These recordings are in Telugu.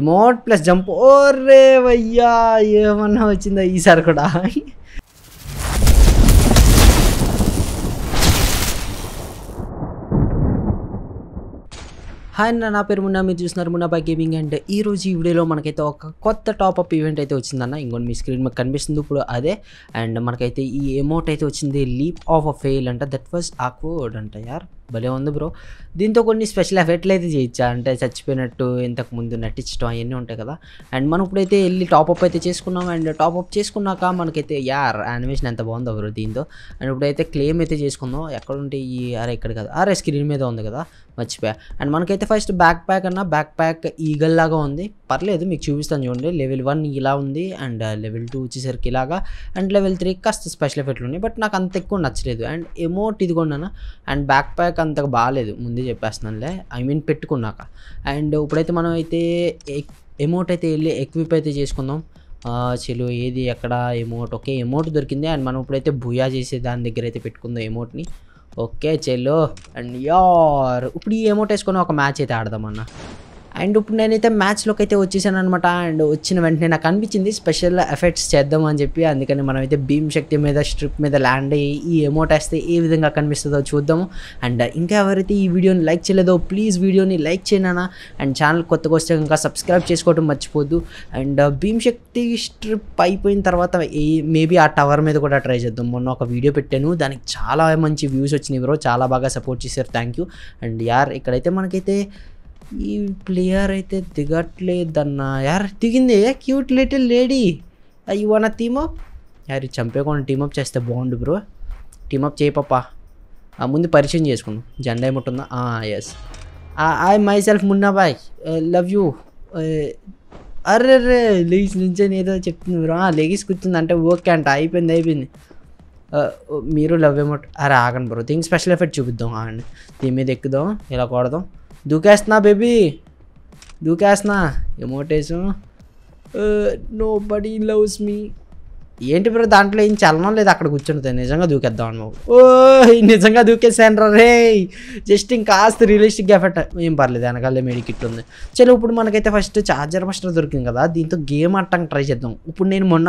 ఎమోట్ ప్లస్ జంప్ ఓర్రే వయ్యా ఏమన్నా వచ్చిందా ఈసారి కూడా హాయ్ అన్న నా పేరు మున్నా మీరు చూస్తున్నారు బై గేమింగ్ అండ్ ఈ రోజు ఈ వీడియోలో మనకైతే ఒక కొత్త టాప్అప్ ఈవెంట్ అయితే వచ్చిందన్న ఇంకొన్ని మీ స్క్రీన్ మీకు కనిపిస్తుంది ఇప్పుడు అదే అండ్ మనకైతే ఈ అమౌంట్ అయితే వచ్చింది లీప్ ఆఫ్ అ ఫెయిల్ అంట దట్ వాజ్ ఆక్వర్డ్ అంట యార్ భలే ఉంది బ్రో దీంతో కొన్ని స్పెషల్ ఎఫెక్ట్లు అయితే చేయొచ్చా అంటే చచ్చిపోయినట్టు ఇంతకు ముందు నటించడం అవన్నీ ఉంటాయి కదా అండ్ మనం ఇప్పుడైతే వెళ్ళి టాప్అప్ అయితే చేసుకున్నాం అండ్ టాప్అప్ చేసుకున్నాక మనకైతే యార్ యానిమేషన్ ఎంత బాగుందో బ్రో దీంతో అండ్ ఇప్పుడైతే క్లెయిమ్ అయితే చేసుకుందాం ఎక్కడ ఉంటే ఈ అరే ఇక్కడ కదా అరే స్క్రీన్ మీద ఉంది కదా మర్చిపోయా అండ్ మనకైతే ఫస్ట్ బ్యాక్ ప్యాక్ అన్న బ్యాక్ ప్యాక్ ఈగల్ లాగా ఉంది పర్లేదు మీకు చూపిస్తాను చూడండి లెవెల్ వన్ ఇలా ఉంది అండ్ లెవెల్ టూ వచ్చేసరికి ఇలాగా అండ్ లెవెల్ త్రీ కాస్త స్పెషల్ ఎఫెక్ట్లు ఉన్నాయి బట్ నాకు అంత ఎక్కువ నచ్చలేదు అండ్ ఎమోట్ అన్న అండ్ బ్యాక్ ప్యాక్ నాకు అంతగా బాగాలేదు ముందే చెప్పేస్తున్నానులే ఐ మీన్ పెట్టుకున్నాక అండ్ ఇప్పుడైతే మనం అయితే ఎమౌంట్ అయితే వెళ్ళి ఎక్విప్ అయితే చేసుకుందాం చెలు ఏది ఎక్కడ ఎమౌంట్ ఓకే ఎమౌంట్ దొరికింది అండ్ మనం ఇప్పుడైతే భూయా చేసే దాని దగ్గర అయితే పెట్టుకుందాం ఎమౌంట్ని ఓకే చెల్లు అండ్ యార్ ఇప్పుడు ఈ ఎమౌంట్ వేసుకొని ఒక మ్యాచ్ అయితే ఆడదామన్నా అండ్ ఇప్పుడు నేనైతే మ్యాచ్లోకి అయితే వచ్చేసాను అనమాట అండ్ వచ్చిన వెంటనే నాకు అనిపించింది స్పెషల్ ఎఫెక్ట్స్ చేద్దాం అని చెప్పి అందుకని మనమైతే భీమ్ శక్తి మీద స్ట్రిప్ మీద ల్యాండ్ అయ్యి ఈ అమౌంట్ వేస్తే ఏ విధంగా కనిపిస్తుందో చూద్దాము అండ్ ఇంకా ఎవరైతే ఈ వీడియోని లైక్ చేయలేదో ప్లీజ్ వీడియోని లైక్ చేయనా అండ్ ఛానల్ కొత్తగా వస్తే ఇంకా సబ్స్క్రైబ్ చేసుకోవడం మర్చిపోద్దు అండ్ భీమ్ శక్తి స్ట్రిప్ అయిపోయిన తర్వాత మేబీ ఆ టవర్ మీద కూడా ట్రై చేద్దాం మొన్న ఒక వీడియో పెట్టాను దానికి చాలా మంచి వ్యూస్ వచ్చినాయి బ్రో చాలా బాగా సపోర్ట్ చేశారు థ్యాంక్ యూ అండ్ యార్ ఇక్కడైతే మనకైతే ఈ ప్లేయర్ అయితే దిగట్లేదన్నా యార్ దిగింది క్యూట్ లిటిల్ లేడీ అయ్యి వన్ టీమప్ యార్ ఇది చంపేకుండా టీమప్ చేస్తే బాగుండు బ్రో టీమప్ చేయపప్పా uh, ముందు పరిచయం చేసుకుందాం జెండా ఏముంటుందా yes I myself Munna Bhai love you అర్రే రే లెగిస్ నుంచే ఏదో చెప్తుంది బ్రో ah, లెగిస్ కూర్చుంది అంటే ఓకే అంట అయిపోయింది అయిపోయింది uh, మీరు లవ్ ఏమో అరే ఆగండి బ్రో దీనికి స్పెషల్ ఎఫెక్ట్ చూపిద్దాం ఆగండి దీని మీద ఎక్కుదాం ఇలా కొడదాం దూకేస్తున్నా బేబీ దూకేస్తున్నా ఎమోటేసు నో బడీ లవ్స్ మీ ఏంటి బ్రో దాంట్లో ఏం చలనం లేదు అక్కడ కూర్చుంటుంది నిజంగా దూకేద్దాం అని ఓ నిజంగా దూకేసాను రే జస్ట్ ఇంకాస్త రియలిస్టిక్ ఎఫెక్ట్ ఏం పర్లేదు వెనకాలే మెడికిట్ ఉంది చలో ఇప్పుడు మనకైతే ఫస్ట్ ఛార్జర్ ఫస్ట్ దొరికింది కదా దీంతో గేమ్ ఆడటానికి ట్రై చేద్దాం ఇప్పుడు నేను మొన్న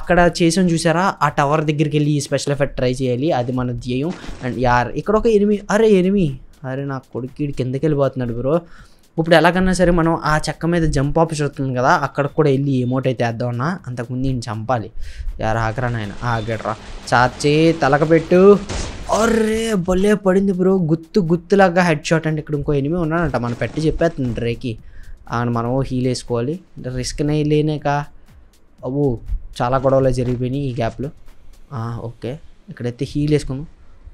అక్కడ చేసాం చూసారా ఆ టవర్ దగ్గరికి వెళ్ళి ఈ స్పెషల్ ఎఫెక్ట్ ట్రై చేయాలి అది మన ధ్యేయం అండ్ యార్ ఇక్కడ ఒక ఎనిమి అరే ఎనిమి అరే నా కొడుకు వీడు కిందకి వెళ్ళిపోతున్నాడు బ్రో ఇప్పుడు ఎలాగన్నా సరే మనం ఆ చెక్క మీద జంప్ ఆఫ్ వస్తుంది కదా అక్కడికి కూడా వెళ్ళి ఏమోట్ ఏమోటైతే వేద్దామన్నా అంతకుముందు నేను చంపాలి యారా ఆగరా నాయన ఆగడరా చాచి తలకపెట్టు అర్రే భలే పడింది బ్రో గుత్తు గుత్తులాగా హెడ్ షాట్ అంటే ఇక్కడ ఇంకో ఎనిమిది ఉన్నాడంట మనం పెట్టి చెప్పేస్తుంది రేకి ఆయన మనం హీల్ వేసుకోవాలి రిస్క్ లేనేక అవు చాలా గొడవలు జరిగిపోయినాయి ఈ గ్యాప్లో ఓకే ఇక్కడైతే హీల్ వేసుకుందాం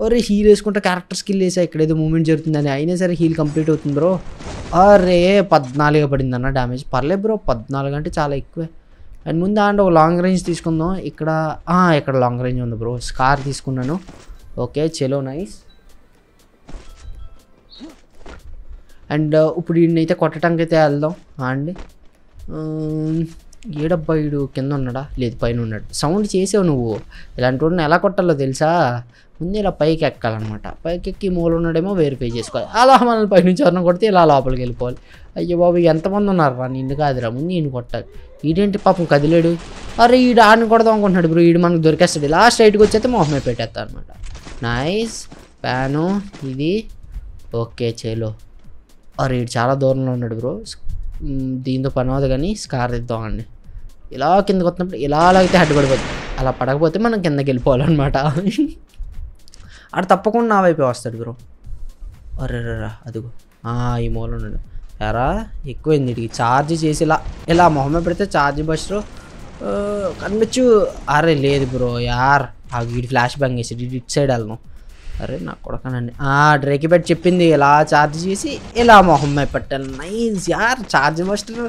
అరే హీల్ వేసుకుంటే క్యారెక్టర్ స్కిల్ వేసా ఇక్కడ ఏదో మూమెంట్ జరుగుతుందని అయినా సరే హీల్ కంప్లీట్ అవుతుంది బ్రో అరే పద్నాలుగు పడింది అన్న డ్యామేజ్ పర్లేదు బ్రో పద్నాలుగు అంటే చాలా ఎక్కువే అండ్ ముందు అండ్ ఒక లాంగ్ రేంజ్ తీసుకుందాం ఇక్కడ ఇక్కడ లాంగ్ రేంజ్ ఉంది బ్రో స్కార్ తీసుకున్నాను ఓకే చెలో నైస్ అండ్ ఇప్పుడు వీడినైతే కొట్టడానికి అయితే వెళ్దాం అండి ఏడబ్బాయిడు కింద ఉన్నాడా లేదు పైన ఉన్నాడు సౌండ్ చేసావు నువ్వు ఇలాంటి వాడిని ఎలా కొట్టాలో తెలుసా ముందు ఇలా పైకి ఎక్కాలన్నమాట పైకి ఎక్కి మూల ఉన్నాడేమో వెరిఫై చేసుకోవాలి అలా మనల్ని పైనుంచి ఎవరిని కొడితే ఇలా లోపలికి వెళ్ళిపోవాలి అయ్యో బాబు ఎంతమంది ఉన్నారా నిన్ను కాదురా ముందు నేను కొట్టాలి ఈడేంటి పాపం కదిలేడు అరే ఈడు ఆడిని కొడదాం అనుకుంటున్నాడు బ్రో ఈడు మనకు దొరికేస్తాడు లాస్ట్ స్ట్రైట్కి వచ్చేస్తే మొహమే పెట్టేస్తా అనమాట నైస్ ప్యాను ఇది ఓకే చేలో అరే ఈడు చాలా దూరంలో ఉన్నాడు బ్రో దీంతో పని అవుతుంది కానీ స్కార్ ఇద్దామండి ఇలా కిందకి వస్తున్నప్పుడు ఇలా లాగితే పడిపోతుంది అలా పడకపోతే మనం కిందకి వెళ్ళిపోవాలన్నమాట ఆడ తప్పకుండా నా వైపే వస్తాడు బ్రో అరే అదిగో ఈ మూల ఉన్నాడు ఎరా ఎక్కువైంది ఇటు ఛార్జ్ చేసి ఇలా ఇలా మొహమే పెడితే ఛార్జ్ బస్టర్ కనిపించు అరే లేదు బ్రో యార్ ఆ వీడి ఫ్లాష్ బ్యాంగ్ వేసి ఇటు సైడ్ వెళ్ళను అరే నాకు కొడకనండి డ్రేకి పెట్టి చెప్పింది ఇలా ఛార్జ్ చేసి ఇలా మొహమ్మ పెట్టాను నైస్ యార్ ఛార్జ్ బస్టర్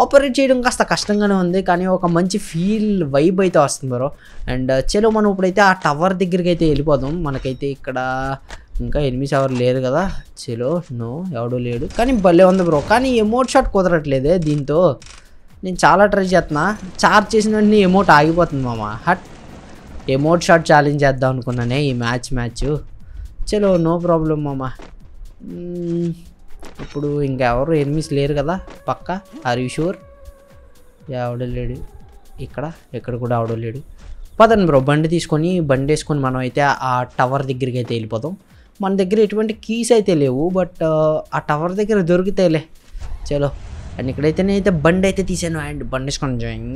ఆపరేట్ చేయడం కాస్త కష్టంగానే ఉంది కానీ ఒక మంచి ఫీల్ వైబ్ అయితే వస్తుంది బ్రో అండ్ uh, చలో మనం ఇప్పుడైతే ఆ టవర్ దగ్గరికి అయితే వెళ్ళిపోదాం మనకైతే ఇక్కడ ఇంకా ఎనిమిది అవర్ లేదు కదా చలో నో ఎవడు లేడు కానీ భలే ఉంది బ్రో కానీ ఎమోట్ షాట్ కుదరట్లేదే దీంతో నేను చాలా ట్రై చేస్తున్నా చార్జ్ చేసిన వెంటనే ఎమోట్ ఆగిపోతుంది మామ హట్ ఎమోట్ షాట్ ఛాలెంజ్ చేద్దాం అనుకున్నానే ఈ మ్యాచ్ మ్యాచ్ చలో నో ప్రాబ్లం మామ ఇప్పుడు ఇంకెవరు ఎనిమిస్ లేరు కదా పక్క ఆర్ యూ షూర్ ఆవిడ లేడు ఇక్కడ ఎక్కడ కూడా ఆవిడ లేడు పదండి బ్రో బండి తీసుకొని బండి వేసుకొని మనం అయితే ఆ టవర్ దగ్గరికి అయితే వెళ్ళిపోతాం మన దగ్గర ఎటువంటి కీస్ అయితే లేవు బట్ ఆ టవర్ దగ్గర దొరికితేలే చలో అండ్ ఇక్కడైతే నేనైతే బండి అయితే తీసాను అండ్ బండి వేసుకొని జాయిన్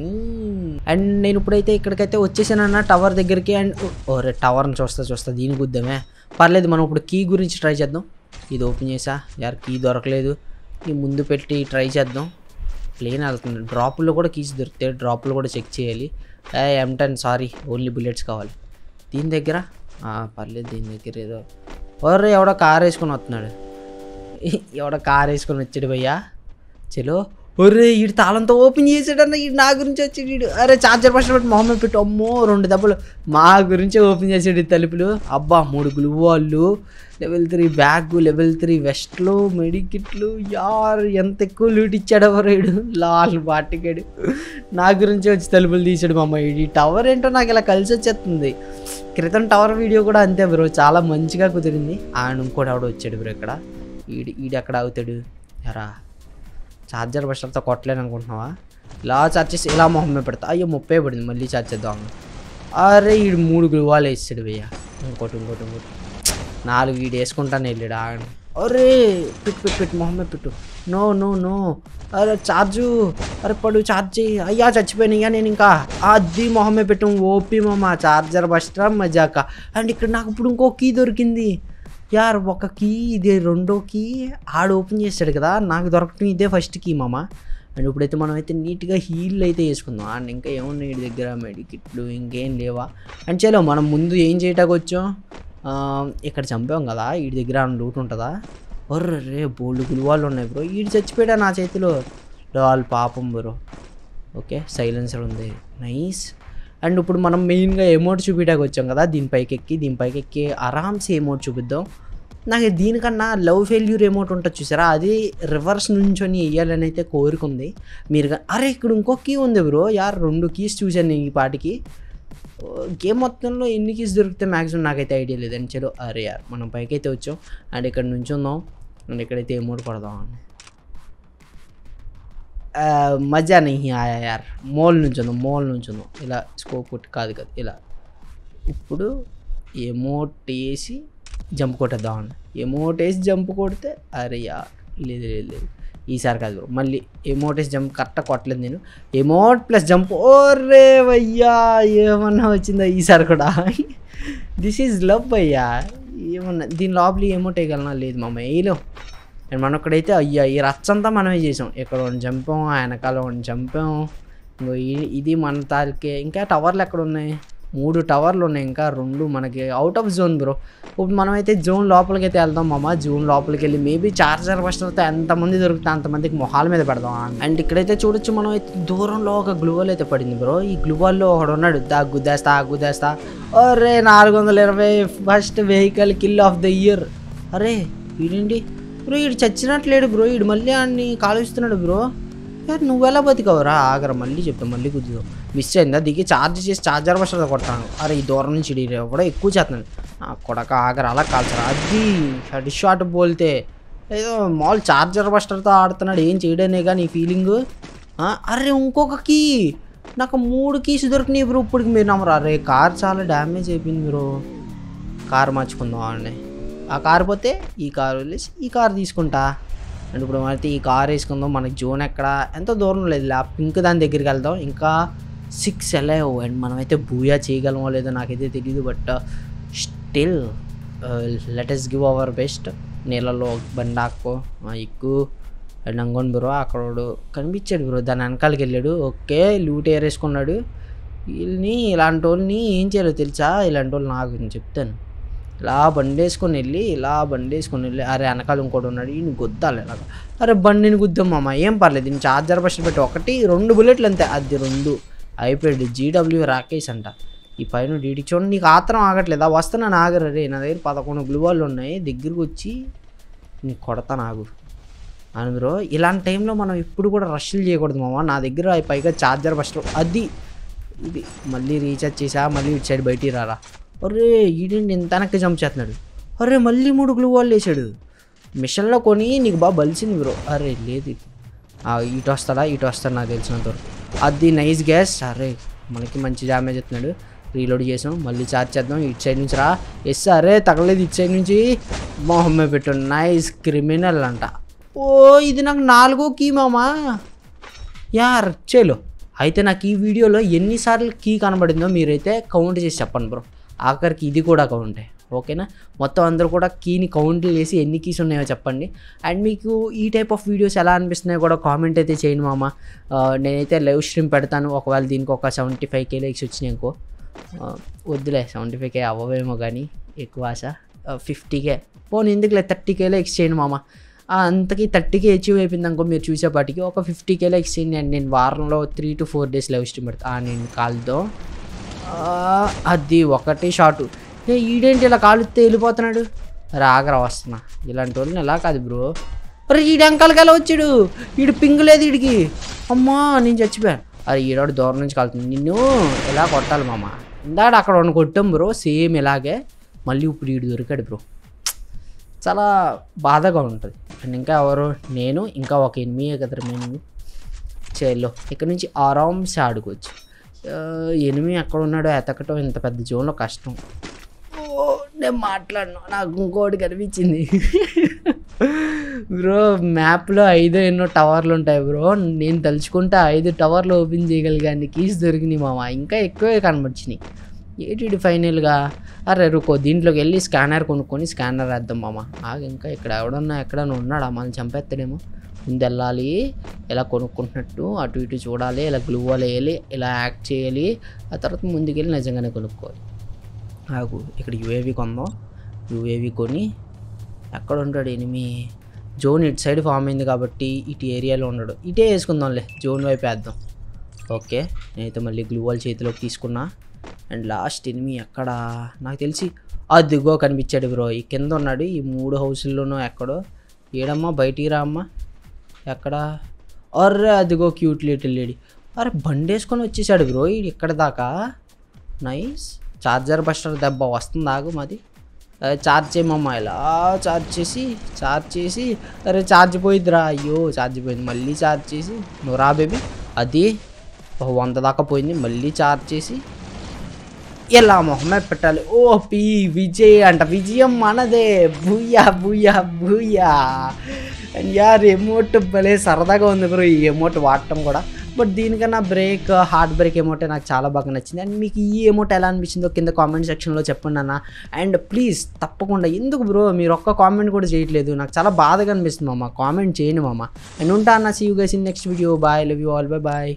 అండ్ నేను ఇప్పుడైతే ఇక్కడికైతే వచ్చేసాను అన్న టవర్ దగ్గరికి అండ్ ఓరే టవర్ని చూస్తా చూస్తా దీని గుద్దామే పర్లేదు మనం ఇప్పుడు కీ గురించి ట్రై చేద్దాం ఇది ఓపెన్ చేసా యార్ కీ దొరకలేదు ఈ ముందు పెట్టి ట్రై చేద్దాం ప్లేన్ వెళ్తుంది డ్రాప్లో కూడా కీస్ దొరుకుతాయి డ్రాప్లో కూడా చెక్ చేయాలి M ten sorry only bullets కావాలి దీని దగ్గర పర్లేదు దీని దగ్గర ఏదో ఎవరు ఎవడో కార్ వేసుకొని వస్తున్నాడు ఎవడో కార్ వేసుకొని వచ్చాడు భయ్యా చలో ఒరే ఈ తాళంతో ఓపెన్ చేసాడన్న ఈ నా గురించి వచ్చి వీడు అరే చార్జర్ పర్సన్ పెట్టి మొహమ్మ పెట్టి అమ్మో రెండు దెబ్బలు మా గురించే ఓపెన్ చేసాడు ఈ తలుపులు అబ్బా మూడు గ్లూ వాళ్ళు level three bag level three వెస్ట్లు మెడికిట్లు యార్ ఎంత ఎక్కువ లూట్ ఇచ్చాడు ఎవరేడు లాల్ బాటికాడు నా గురించి వచ్చి తలుపులు తీసాడు మా అమ్మ ఈ టవర్ ఏంటో నాకు ఇలా కలిసి వచ్చేస్తుంది క్రితం టవర్ వీడియో కూడా అంతే బ్రో చాలా మంచిగా కుదిరింది ఆయన ఇంకోటి ఆవిడ వచ్చాడు బ్రో ఇక్కడ ఈడు ఈడెక్కడ అవుతాడు ఆగుతాడు ఎరా ఛార్జర్ బస్టర్తో కొట్టలేను అనుకుంటున్నావా ఇలా ఛార్జ్ చేసి ఇలా మొహం మీద పెడతా అయ్యో ముప్పై పడింది మళ్ళీ ఛార్జ్ చేద్దాం అరే ఈ మూడు గ్లువాలు వేస్తాడు భయ్య ఇంకోటి ఇంకోటి ఇంకోటి నాలుగు వీడు వేసుకుంటాను వెళ్ళాడు ఆగండి అరే పెట్టు పెట్టు పెట్టు మొహం మీద పెట్టు నో నో నో అరే ఛార్జు అరే పడు ఛార్జ్ చేయి అయ్యా చచ్చిపోయినాయ్యా నేను ఇంకా అది మొహమే పెట్టు ఓపీ మా ఛార్జర్ బస్టర్ మజాక అండ్ ఇక్కడ నాకు ఇప్పుడు ఇంకో కీ దొరికింది యార్ ఒక కీ ఇది రెండో కీ ఆడు ఓపెన్ చేస్తాడు కదా నాకు దొరకటం ఇదే ఫస్ట్ కీ మామ అండ్ ఇప్పుడైతే మనం అయితే నీట్గా హీల్ అయితే వేసుకుందాం అండ్ ఇంకా ఏమున్నాయి ఇటు దగ్గర మెడికిట్లు ఇంకేం లేవా అండ్ చలో మనం ముందు ఏం చేయటానికి వచ్చాం ఇక్కడ చంపాం కదా వీడి దగ్గర లూట్ ఉంటుందా ఒర్రే బోల్డ్ గులువాళ్ళు ఉన్నాయి బ్రో వీడు చచ్చిపోయాడు నా చేతిలో వాళ్ళు పాపం బ్రో ఓకే సైలెన్సర్ ఉంది నైస్ అండ్ ఇప్పుడు మనం మెయిన్గా ఎమోట్ చూపించడానికి వచ్చాం కదా దీనిపైకి ఎక్కి దీనిపైకి ఎక్కి ఆరామ్సే ఎమోట్ చూపిద్దాం నాకు దీనికన్నా లవ్ ఫెయిల్యూర్ ఎమోట్ ఉంటుంది చూసారా అది రివర్స్ నుంచొని వేయాలని అయితే కోరుకుంది మీరు అరే ఇక్కడ ఇంకో కీ ఉంది బ్రో యార్ రెండు కీస్ చూశాను నేను ఈ పాటికి గేమ్ మొత్తంలో ఎన్ని కీస్ దొరికితే మ్యాక్సిమం నాకైతే ఐడియా లేదండి చలో అరే యార్ మనం పైకి అయితే వచ్చాం అండ్ ఇక్కడ నుంచి ఉందాం అండ్ ఇక్కడైతే ఎమోట్ కొడదాం అండి మజా నహి ఆయా యార్ మోల్ నుంచును మోల్ నుంచును ఇలా స్కోప్ కొట్టి కాదు కదా ఇలా ఇప్పుడు ఎమోట్ వేసి జంప్ కొట్టేద్దాం అండి ఎమోట్ వేసి జంప్ కొడితే అరే యార్ లేదు లేదు లేదు ఈసారి కాదు బ్రో మళ్ళీ ఎమోట్ వేసి జంప్ కరెక్ట్ కొట్టలేదు నేను ఎమోట్ ప్లస్ జంప్ ఓరే అయ్యా ఏమన్నా వచ్చిందా ఈసారి కూడా దిస్ ఈజ్ లవ్ అయ్యా ఏమన్నా దీని లోపలి ఏమోట్ వేయగలనా లేదు మామ వేయలేవు అండ్ మనం ఇక్కడైతే అయ్యా ఈ రచ్చంతా మనమే చేసాం ఇక్కడ ఒకటి చంపాం వెనకాల ఒకటి చంపాం ఇది మన తాలికే ఇంకా టవర్లు ఎక్కడ ఉన్నాయి మూడు టవర్లు ఉన్నాయి ఇంకా రెండు మనకి అవుట్ ఆఫ్ జోన్ బ్రో ఇప్పుడు మనమైతే జోన్ లోపలికి అయితే వెళ్దాం మామ జోన్ లోపలికి వెళ్ళి మేబీ చార్జర్ ఫస్ట్తో ఎంతమంది దొరికితే అంతమందికి మొహాల మీద పెడదాం అండ్ ఇక్కడైతే చూడొచ్చు మనం అయితే దూరంలో ఒక గ్లూవల్ అయితే పడింది బ్రో ఈ గ్లూవల్లో ఒకడు ఉన్నాడు దేస్తా అగ్గు గుద్దేస్తా అరే నాలుగు వందల ఇరవై first vehicle kill of the year అరే ఇదేంటి బ్రో వీడు చచ్చినట్లేడు బ్రో ఈడు మళ్ళీ అన్ని కాలుస్తున్నాడు బ్రో యార్ నువ్వు ఎలా బతికవరా ఆగరా మళ్ళీ చెప్తాను మళ్ళీ కుదురు మిస్ అయిందా దిగి ఛార్జ్ చేసి ఛార్జర్ బస్ కొట్టాను అరే ఈ దూరం నుంచి కూడా ఎక్కువ చేస్తున్నాడు నా కొడక ఆగరా అలా కాల్చరా అది హెడ్ షాట్ పోలితే ఏదో మాల్ ఛార్జర్ బస్టర్తో ఆడుతున్నాడు ఏం చేయడనే కానీ ఈ ఫీలింగ్ అరే ఇంకొక కీ నాకు మూడు కీస్ దొరికినాయి బ్రో ఇప్పటికి మీరు నమ్మరు అరే కార్ చాలా డ్యామేజ్ అయిపోయింది బ్రో కార్ మార్చుకుందాం అండి ఆ కారు పోతే ఈ కారు వదిలేసి ఈ కారు తీసుకుంటా అండ్ ఇప్పుడు అయితే ఈ కారు వేసుకుందాం మనకి జోన్ ఎక్కడ ఎంత దూరం లేదు ఆ పింక్ దాని దగ్గరికి వెళ్దాం ఇంకా సిక్స్ ఎలా అండ్ మనమైతే భూయా చేయగలమో లేదో నాకైతే తెలియదు but still let's just give our best నీళ్ళలో బండాకు ఎక్కువ అండ్ బ్రో అక్కడోడు కనిపించాడు బ్రో దాని వెనకాలకి వెళ్ళాడు ఓకే లూట్ ఏరేసుకున్నాడు వీళ్ళని ఇలాంటి వాళ్ళని ఏం చేయాలో తెలుసా ఇలాంటి వాళ్ళు నాకు చెప్తాను ఇలా బండి వేసుకొని వెళ్ళి ఇలా బండి వేసుకొని వెళ్ళి అరే వెనకాల ఇంకోటి ఉన్నాడు ఈయన గుద్దాలి ఇలాగ అరే బండిని గుద్దామ్మా ఏం పర్లేదు నేను ఛార్జర్ బస్ట్ పెట్టి ఒకటి రెండు బుల్లెట్లు అంతే అది రెండు అయిపోయాడు జీడబ్ల్యూ రాకేష్ అంట ఈ పైన డీడీ చూడండి నీకు ఆత్రం ఆగట్లేదా వస్తున్నా నాగరు రే నా దగ్గర పదకొండు గ్లూబాళ్ళు ఉన్నాయి దగ్గరికి వచ్చి నీకు కొడతాను ఆగు అందులో ఇలాంటి టైంలో మనం ఎప్పుడు కూడా రష్లు చేయకూడదు మామ నా దగ్గర పైగా ఛార్జర్ ఫస్ట్ అది ఇది మళ్ళీ రీఛార్జ్ చేసా మళ్ళీ ఇటు సైడ్ బయటికి రారా అరే ఈడేంటి ఇంత వెనక్కి జంప్ చేస్తున్నాడు అరే మళ్ళీ మూడు గ్లూ వాళ్ళు వేసాడు మిషన్లో కొని నీకు బాగా బలిసింది బ్రో అరే లేదు ఇటు వస్తాడా ఇటు వస్తాడు నాకు తెలిసినంత వరకు అది నైస్ గ్యాస్ అరే మనకి మంచి డ్యామేజ్ అవుతున్నాడు రీలోడ్ చేసాం మళ్ళీ చార్జ్ చేద్దాం ఇటు సైడ్ నుంచి రా ఎస్ అరే తగలేదు ఇటు సైడ్ నుంచి మొహమ్మే పెట్టు నైస్ క్రిమినల్ అంట ఓ ఇది నాకు నాలుగో కీ మామా యార్ చేలో అయితే నాకు ఈ వీడియోలో ఎన్నిసార్లు కీ కనబడిందో మీరైతే కౌంట్ చేసి చెప్పండి బ్రో ఆఖరికి ఇది కూడా కౌంట్ ఓకేనా మొత్తం అందరూ కూడా కీని కౌంట్లు చేసి ఎన్ని కీస్ ఉన్నాయో చెప్పండి అండ్ మీకు ఈ టైప్ ఆఫ్ వీడియోస్ ఎలా అనిపిస్తున్నాయో కూడా కామెంట్ అయితే చేయండి మామ నేనైతే లైవ్ స్ట్రీమ్ పెడతాను ఒకవేళ దీనికి ఒక సెవెంటీ ఫైవ్ కే లైక్స్ వచ్చినాయి వద్దులే సెవెంటీ ఫైవ్ కే అవ్వవేమో కానీ ఎక్కువ ఆశ ఫిఫ్టీ కే పోనీ ఎందుకులే థర్టీ కేలో ఎక్స్చేంజ్ మామ అంతకీ థర్టీకే అచీవ్ అయిపోయింది అనుకో మీరు చూసేపాటికి ఒక ఫిఫ్టీ కేలో ఎక్స్చేంజ్ అండి నేను వారంలో three to four days live stream పెడతా నేను కాల్తో అది ఒకటి షాటు ఈడేంటి ఇలా కాలుస్తే వెళ్ళిపోతున్నాడు రాగరా వస్తున్నా ఇలాంటి వాళ్ళని ఎలా కాదు బ్రో అరే ఈడు ఎలా వచ్చాడు ఈడు పింగు లేదు వీడికి అమ్మా నేను చచ్చిపోయాను అరే ఈడాడు దూరం నుంచి కలుతుంది నిన్ను ఇలా కొట్టాలి మామ ఇందాడు అక్కడ ఉన్న కొట్టాం బ్రో సేమ్ ఇలాగే మళ్ళీ ఇప్పుడు వీడు దొరికాడు బ్రో చాలా బాధగా ఉంటుంది అండ్ ఇంకా ఎవరు నేను ఇంకా ఒక ఎనిమిది కదా మేము చేయలో ఇక్కడ నుంచి ఆరామ్స్ ఆడుకోవచ్చు ఎనిమి ఎక్కడ ఉన్నాడో ఎతకటం ఇంత పెద్ద జీవనంలో కష్టం నేను మాట్లాడను నాకు ఇంకోటి కనిపించింది బ్రో మ్యాప్లో ఐదో ఎన్నో టవర్లు ఉంటాయి బ్రో నేను తలుచుకుంటే ఐదు టవర్లు ఓపెన్ చేయగలిగాన్ని కీస్ దొరికినాయి మామ ఇంకా ఎక్కువే కనబడిచినాయి ఏటీడి ఫైనల్గా అరే రుకో దీంట్లోకి వెళ్ళి స్కానర్ కొనుక్కొని స్కానర్ వేద్దాం మామ ఆగ ఇంకా ఇక్కడ ఎవడన్నా ఎక్కడన్నా ఉన్నాడా మనం చంపేస్తాడేమో ముందెళ్ళాలి ఇలా కొనుక్కుంటున్నట్టు అటు ఇటు చూడాలి ఇలా గ్లూ వేయాలి ఇలా యాక్ట్ చేయాలి ఆ తర్వాత ముందుకెళ్ళి నిజంగానే కొనుక్కోవాలి నాకు ఇక్కడ యూఏవి కొందాం యూఏవి కొని ఎక్కడ ఉంటాడు ఎనిమి జోన్ ఇటు సైడ్ ఫామ్ అయింది కాబట్టి ఇటు ఏరియాలో ఉండడు ఇటే వేసుకుందాంలే జోన్ వైపు వేద్దాం ఓకే నేనైతే మళ్ళీ గ్లూవాల్ చేతిలోకి తీసుకున్నా అండ్ లాస్ట్ ఎనిమి ఎక్కడ నాకు తెలిసి అదిగో కనిపించాడు బ్రో ఈ కింద ఉన్నాడు ఈ మూడు హౌసుల్లోనూ ఎక్కడో ఏడమ్మా బయటికి రామ్మా ఎక్కడ అరే देखो क्यूट लिटिल लेडी अरे బండేస్ కొని వచ్చేసాడు బ్రో ఇక్కడ దాకా నైస్ చార్జర్ బాస్టర్ దెబ్బ వస్తుందాగు మది చార్జ్ చే మొమాయిలా చార్జ్ చేసి చార్జ్ చేసి అరే చార్జ్ పోయి దరా అయ్యో చార్జ్ పోయింది మళ్ళీ చార్జ్ చేసి నోరా బేబీ అది వంద దాకా పోయింది మళ్ళీ చార్జ్ చేసి ఎలా మొహమే పెట్టాలి ఓపి విజయ్ అంట విజయం మనదే భూయా భూయా భూయా అండ్ యార్ ఎమోట్ భలే సరదాగా ఉంది బ్రో ఈ ఎమోట్ వాడటం కూడా బట్ దీనికన్నా బ్రేక్ హార్ట్ బ్రేక్ ఎమోటే నాకు చాలా బాగా నచ్చింది అండ్ మీకు ఈ ఎమోట్ ఎలా అనిపించిందో కింద కామెంట్ సెక్షన్లో చెప్పండి అన్న అండ్ ప్లీజ్ తప్పకుండా ఎందుకు బ్రో మీరు ఒక్క కామెంట్ కూడా చేయట్లేదు నాకు చాలా బాధగా అనిపిస్తుంది మామ కామెంట్ చేయను మామ అండ్ ఉంటా అన్న see you guys in next video bye love you all bye bye